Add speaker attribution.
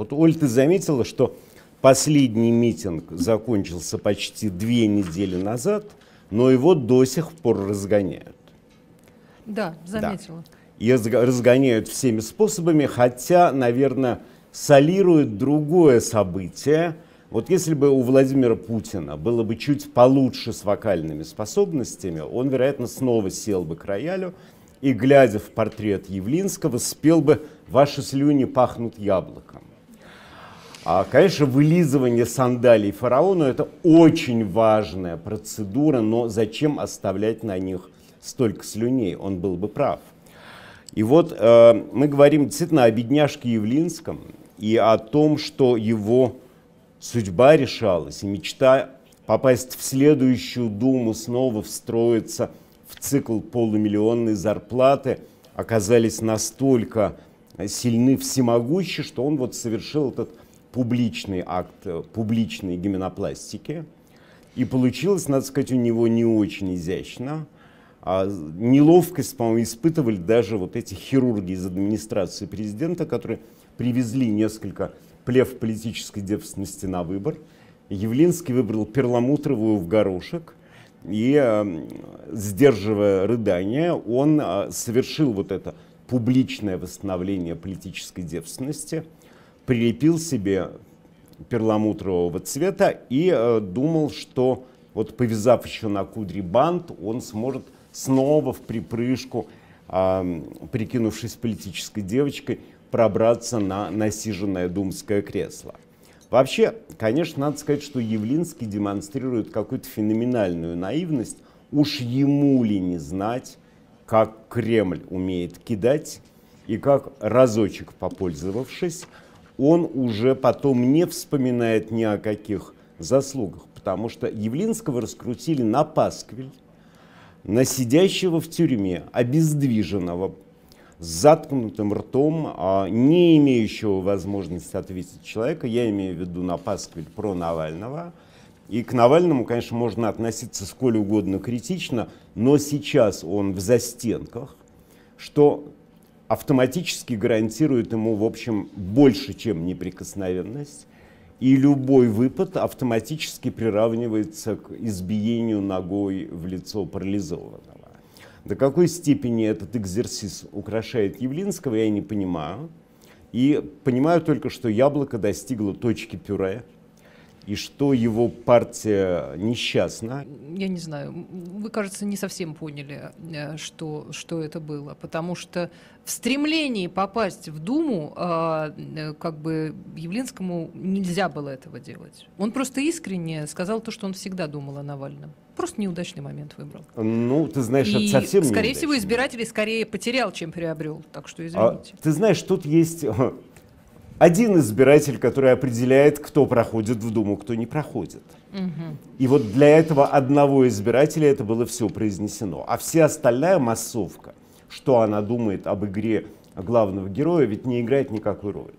Speaker 1: Вот, Оль, ты заметила, что последний митинг закончился почти две недели назад, но его до сих пор разгоняют.
Speaker 2: Да, заметила. Да.
Speaker 1: И разгоняют всеми способами, хотя, наверное, солирует другое событие. Вот если бы у Владимира Путина было бы чуть получше с вокальными способностями, он, вероятно, снова сел бы к роялю и, глядя в портрет Явлинского, спел бы «Ваши слюни пахнут яблоком». А, конечно, вылизывание сандалий фараону это очень важная процедура, но зачем оставлять на них столько слюней? Он был бы прав. И вот э, мы говорим действительно о бедняжке Явлинском и о том, что его судьба решалась, и мечта попасть в следующую думу, снова встроиться в цикл полумиллионной зарплаты, оказались настолько сильны всемогущи, что он вот совершил этот публичный акт э, публичной гименопластики. И получилось, надо сказать, у него не очень изящно. А неловкость, по-моему, испытывали даже вот эти хирурги из администрации президента, которые привезли несколько плев политической девственности на выбор. Явлинский выбрал перламутровую в горошек, и, э, сдерживая рыдание, он э, совершил вот это публичное восстановление политической девственности – прилепил себе перламутрового цвета и э, думал, что вот повязав еще на кудри бант, он сможет снова в припрыжку, э, прикинувшись политической девочкой, пробраться на насиженное думское кресло. Вообще, конечно, надо сказать, что Явлинский демонстрирует какую-то феноменальную наивность. Уж ему ли не знать, как Кремль умеет кидать и как разочек попользовавшись, он уже потом не вспоминает ни о каких заслугах, потому что Явлинского раскрутили на пасквиль, на сидящего в тюрьме, обездвиженного, с заткнутым ртом, а не имеющего возможности ответить человека, я имею в виду на пасквиль про Навального, и к Навальному, конечно, можно относиться сколь угодно критично, но сейчас он в застенках, что автоматически гарантирует ему, в общем, больше, чем неприкосновенность. И любой выпад автоматически приравнивается к избиению ногой в лицо парализованного. До какой степени этот экзерсис украшает Явлинского, я не понимаю. И понимаю только, что яблоко достигло точки пюре, и что его партия несчастна?
Speaker 2: Я не знаю. Вы, кажется, не совсем поняли, э, что, что это было. Потому что в стремлении попасть в Думу, а, э, как бы Явлинскому нельзя было этого делать. Он просто искренне сказал то, что он всегда думал о Навальном. Просто неудачный момент выбрал.
Speaker 1: Э, ну, ты знаешь, и, это совсем Скорее неудачный.
Speaker 2: всего, избиратели скорее потерял, чем приобрел. Так что а извините.
Speaker 1: А, ты знаешь, тут есть один избиратель, который определяет, кто проходит в Думу, кто не проходит. Угу. И вот для этого одного избирателя это было все произнесено. А вся остальная массовка, что она думает об игре главного героя, ведь не играет никакой роли.